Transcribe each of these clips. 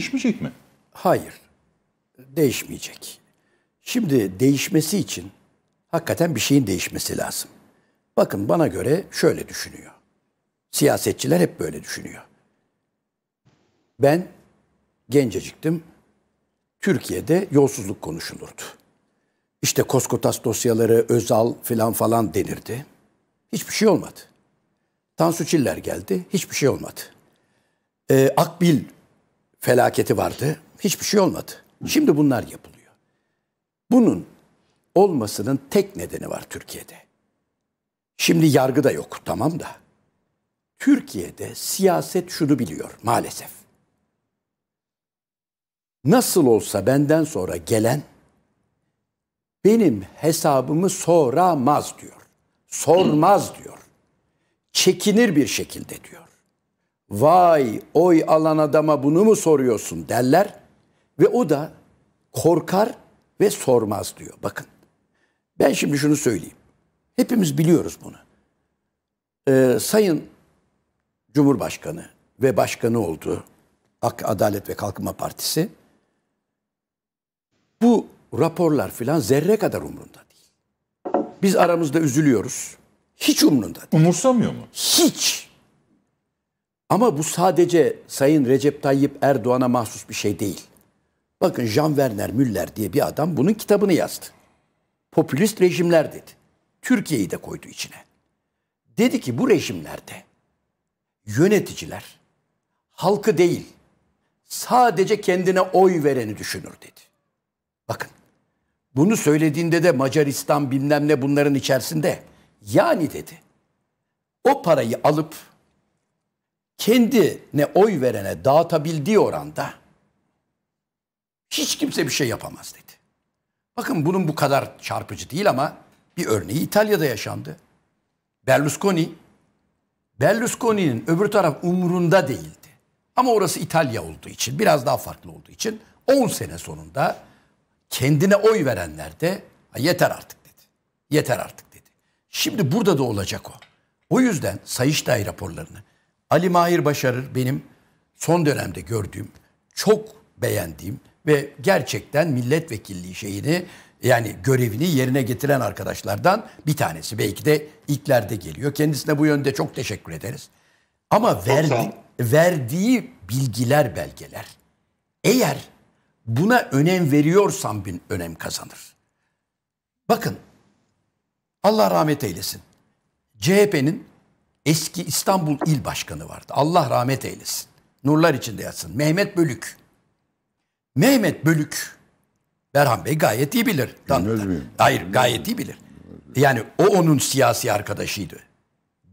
Değişmeyecek mi? Hayır. Değişmeyecek. Şimdi değişmesi için hakikaten bir şeyin değişmesi lazım. Bakın bana göre şöyle düşünüyor. Siyasetçiler hep böyle düşünüyor. Ben genceciktim. Türkiye'de yolsuzluk konuşulurdu. İşte Koskotas dosyaları, Özal filan falan denirdi. Hiçbir şey olmadı. Tansu Çiller geldi, hiçbir şey olmadı. Ee, Akbil felaketi vardı. Hiçbir şey olmadı. Şimdi bunlar yapılıyor. Bunun olmasının tek nedeni var Türkiye'de. Şimdi yargı da yok tamam da. Türkiye'de siyaset şunu biliyor maalesef. Nasıl olsa benden sonra gelen benim hesabımı soramaz diyor. Sormaz diyor. Çekinir bir şekilde diyor vay oy alan adama bunu mu soruyorsun derler ve o da korkar ve sormaz diyor. Bakın ben şimdi şunu söyleyeyim. Hepimiz biliyoruz bunu. Ee, Sayın Cumhurbaşkanı ve başkanı oldu AK Adalet ve Kalkınma Partisi bu raporlar filan zerre kadar umrunda değil. Biz aramızda üzülüyoruz. Hiç umrunda değil. Umursamıyor mu? Hiç. Ama bu sadece Sayın Recep Tayyip Erdoğan'a mahsus bir şey değil. Bakın Jean Werner Müller diye bir adam bunun kitabını yazdı. Popülist rejimler dedi. Türkiye'yi de koydu içine. Dedi ki bu rejimlerde yöneticiler halkı değil sadece kendine oy vereni düşünür dedi. Bakın bunu söylediğinde de Macaristan bilmem ne bunların içerisinde. Yani dedi o parayı alıp kendine oy verene dağıtabildiği oranda hiç kimse bir şey yapamaz dedi. Bakın bunun bu kadar çarpıcı değil ama bir örneği İtalya'da yaşandı. Berlusconi, Berlusconi'nin öbür taraf umurunda değildi. Ama orası İtalya olduğu için, biraz daha farklı olduğu için 10 sene sonunda kendine oy verenler de yeter artık dedi. Yeter artık dedi. Şimdi burada da olacak o. O yüzden Sayıştay raporlarını Ali Mahir Başarır benim son dönemde gördüğüm, çok beğendiğim ve gerçekten milletvekilliği şeyini yani görevini yerine getiren arkadaşlardan bir tanesi. Belki de ilklerde geliyor. Kendisine bu yönde çok teşekkür ederiz. Ama verdi, verdiği bilgiler, belgeler eğer buna önem veriyorsan bir önem kazanır. Bakın Allah rahmet eylesin. CHP'nin eski İstanbul İl Başkanı vardı. Allah rahmet eylesin. Nurlar içinde yatsın. Mehmet Bölük. Mehmet Bölük. Berhan Bey gayet iyi bilir. Tanıdı. Hayır gayet iyi bilir. Yani o onun siyasi arkadaşıydı.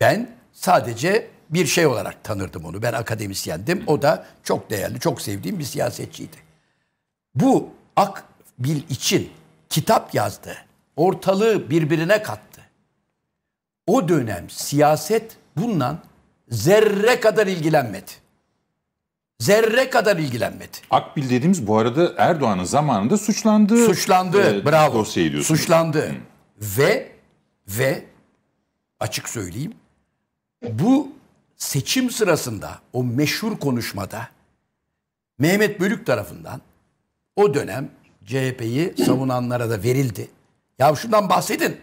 Ben sadece bir şey olarak tanırdım onu. Ben akademisyendim. O da çok değerli, çok sevdiğim bir siyasetçiydi. Bu Akbil için kitap yazdı. Ortalığı birbirine kattı. O dönem siyaset bundan zerre kadar ilgilenmedi. Zerre kadar ilgilenmedi. Akbil dediğimiz bu arada Erdoğan'ın zamanında suçlandığı suçlandı. E, bravo. Dosyayı diyorsun. Suçlandı. Hı. Ve ve açık söyleyeyim bu seçim sırasında o meşhur konuşmada Mehmet Bölük tarafından o dönem CHP'yi savunanlara da verildi. Ya şundan bahsedin.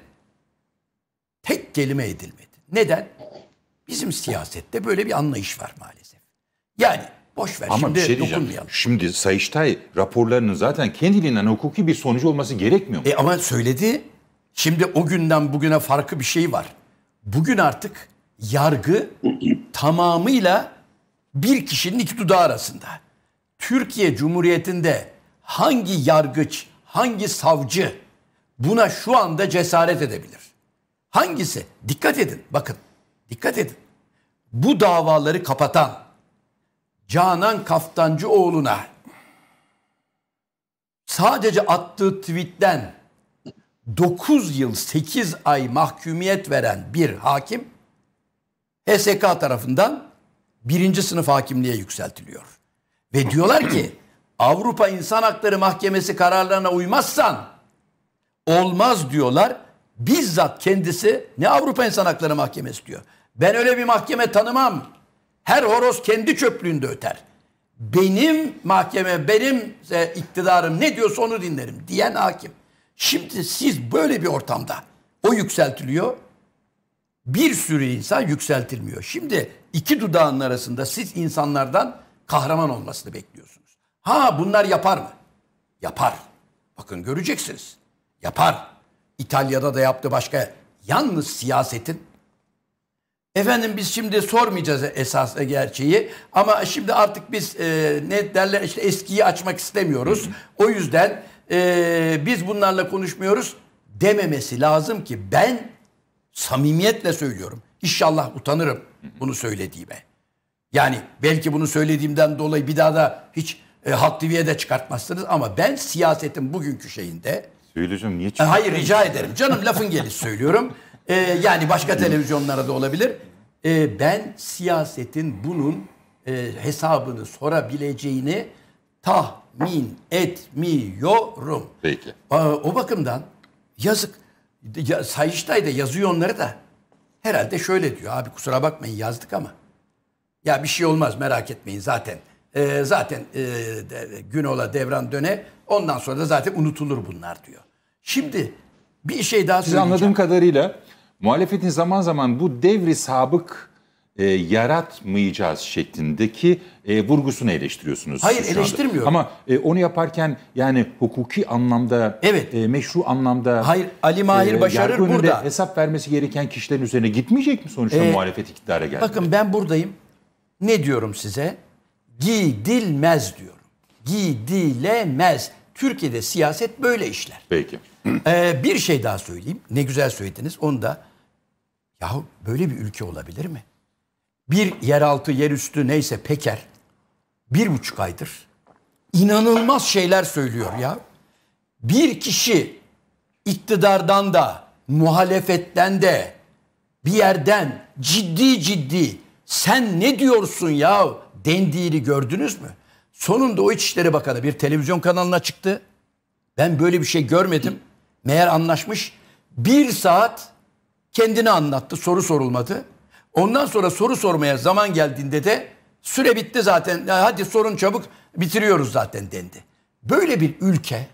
Tek kelime edilmedi. Neden? Bizim siyasette böyle bir anlayış var maalesef. Yani boş ver Ama şimdi bir şey dokunmayalım. Şimdi Sayıştay raporlarının zaten kendiliğinden hukuki bir sonucu olması gerekmiyor mu? E ama söyledi. Şimdi o günden bugüne farkı bir şey var. Bugün artık yargı tamamıyla bir kişinin iki dudağı arasında. Türkiye Cumhuriyeti'nde hangi yargıç, hangi savcı buna şu anda cesaret edebilir? Hangisi? Dikkat edin bakın. Dikkat edin bu davaları kapatan Canan Kaftancı oğluna sadece attığı tweetten 9 yıl 8 ay mahkumiyet veren bir hakim HSK tarafından birinci sınıf hakimliğe yükseltiliyor. Ve diyorlar ki Avrupa İnsan Hakları Mahkemesi kararlarına uymazsan olmaz diyorlar. Bizzat kendisi ne Avrupa İnsan Hakları Mahkemesi diyor. Ben öyle bir mahkeme tanımam. Her horoz kendi çöplüğünde öter. Benim mahkeme, benim e, iktidarım ne diyorsa onu dinlerim diyen hakim. Şimdi siz böyle bir ortamda o yükseltiliyor. Bir sürü insan yükseltilmiyor. Şimdi iki dudağın arasında siz insanlardan kahraman olmasını bekliyorsunuz. Ha bunlar yapar mı? Yapar. Bakın göreceksiniz. Yapar. İtalya'da da yaptı başka. Yalnız siyasetin Efendim biz şimdi sormayacağız esas e, gerçeği ama şimdi artık biz e, ne derler işte eskiyi açmak istemiyoruz. O yüzden e, biz bunlarla konuşmuyoruz dememesi lazım ki ben samimiyetle söylüyorum. İnşallah utanırım bunu söylediğime. Yani belki bunu söylediğimden dolayı bir daha da hiç e, Halk TV'ye de çıkartmazsınız ama ben siyasetin bugünkü şeyinde... Söyleyeceğim niye çıkartmazsınız? hayır rica ederim canım lafın gelişi söylüyorum. E, yani başka televizyonlara da olabilir. E, ben siyasetin bunun e, hesabını sorabileceğini tahmin etmiyorum. Peki. Aa, o bakımdan yazık. Ya, Sayıştay'da yazıyor onları da. Herhalde şöyle diyor. Abi kusura bakmayın yazdık ama. Ya bir şey olmaz merak etmeyin zaten. E, zaten e, de, gün ola devran döne. Ondan sonra da zaten unutulur bunlar diyor. Şimdi bir şey daha Siz söyleyeceğim. anladığım kadarıyla Muhalefetin zaman zaman bu devri sabık e, yaratmayacağız şeklindeki e, vurgusunu eleştiriyorsunuz. Hayır şu anda. Ama e, onu yaparken yani hukuki anlamda, evet. e, meşru anlamda Hayır Ali Mahir e, Başarır burada. hesap vermesi gereken kişilerin üzerine gitmeyecek mi sonuçta ee, muhalefet iktidara geldi? Bakın ben buradayım. Ne diyorum size? Gidilmez diyorum. Gidilemez. Türkiye'de siyaset böyle işler. Peki. Ee, bir şey daha söyleyeyim. Ne güzel söylediniz. Onu da yahu böyle bir ülke olabilir mi? Bir yeraltı, yerüstü neyse Peker bir buçuk aydır inanılmaz şeyler söylüyor ya. Bir kişi iktidardan da muhalefetten de bir yerden ciddi ciddi sen ne diyorsun ya dendiğini gördünüz mü? Sonunda o İçişleri Bakanı bir televizyon kanalına çıktı. Ben böyle bir şey görmedim. Meğer anlaşmış. Bir saat kendini anlattı. Soru sorulmadı. Ondan sonra soru sormaya zaman geldiğinde de süre bitti zaten. Ya hadi sorun çabuk bitiriyoruz zaten dendi. Böyle bir ülke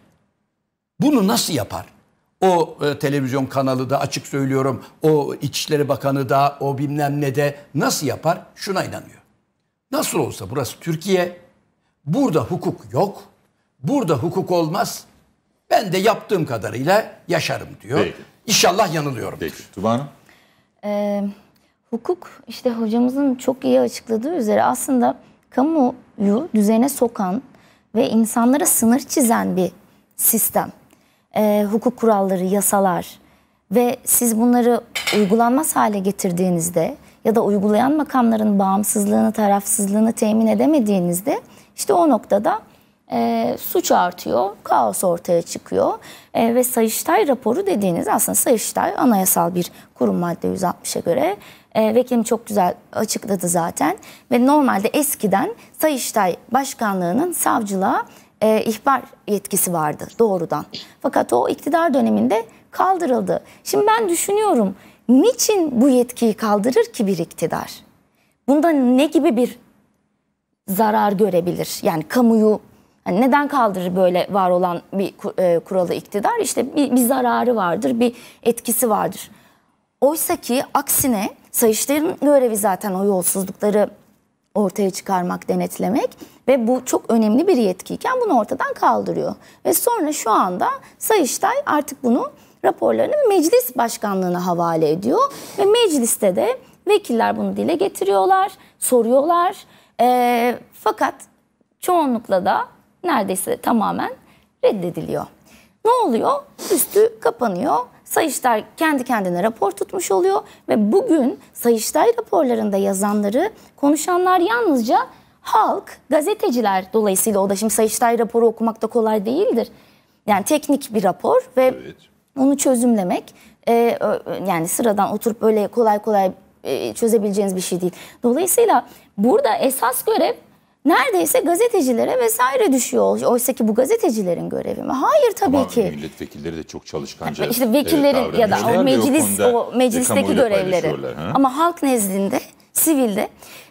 bunu nasıl yapar? O e, televizyon kanalı da açık söylüyorum. O İçişleri Bakanı da o bilmem ne de nasıl yapar? Şuna inanıyor. Nasıl olsa burası Türkiye Burada hukuk yok. Burada hukuk olmaz. Ben de yaptığım kadarıyla yaşarım diyor. Peki. İnşallah yanılıyorum. Peki. Tuba Hanım? Ee, hukuk işte hocamızın çok iyi açıkladığı üzere aslında kamuyu düzene sokan ve insanlara sınır çizen bir sistem. Ee, hukuk kuralları, yasalar ve siz bunları uygulanmaz hale getirdiğinizde ya da uygulayan makamların bağımsızlığını, tarafsızlığını temin edemediğinizde işte o noktada e, suç artıyor, kaos ortaya çıkıyor e, ve Sayıştay raporu dediğiniz aslında Sayıştay anayasal bir kurum madde 160'a göre e, vekilim çok güzel açıkladı zaten ve normalde eskiden Sayıştay başkanlığının savcılığa e, ihbar yetkisi vardı doğrudan fakat o iktidar döneminde kaldırıldı. Şimdi ben düşünüyorum Niçin bu yetkiyi kaldırır ki bir iktidar? Bunda ne gibi bir zarar görebilir? Yani kamuyu yani neden kaldırır böyle var olan bir e, kuralı iktidar? İşte bir, bir zararı vardır, bir etkisi vardır. Oysa ki aksine Sayıştay'ın görevi zaten o yolsuzlukları ortaya çıkarmak, denetlemek ve bu çok önemli bir yetkiyken bunu ortadan kaldırıyor. Ve sonra şu anda Sayıştay artık bunu raporlarını meclis başkanlığına havale ediyor. Ve mecliste de vekiller bunu dile getiriyorlar, soruyorlar. E, fakat çoğunlukla da neredeyse tamamen reddediliyor. Ne oluyor? Üstü kapanıyor. Sayıştay kendi kendine rapor tutmuş oluyor ve bugün Sayıştay raporlarında yazanları konuşanlar yalnızca halk, gazeteciler dolayısıyla o da şimdi Sayıştay raporu okumakta kolay değildir. Yani teknik bir rapor ve evet. Onu çözümlemek e, yani sıradan oturup böyle kolay kolay e, çözebileceğiniz bir şey değil. Dolayısıyla burada esas görev neredeyse gazetecilere vesaire düşüyor. Oysa ki bu gazetecilerin görevi mi? Hayır tabii Ama ki. milletvekilleri de çok çalışkanca. İşte işte vekillerin e, ya da o meclis o meclisteki görevleri. Ama halk nezdinde, sivilde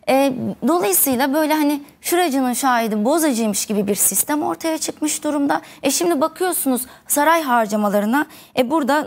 e, dolayısıyla böyle hani şuracının şahidi bozacıymış gibi bir sistem ortaya çıkmış durumda. E şimdi bakıyorsunuz saray harcamalarına e burada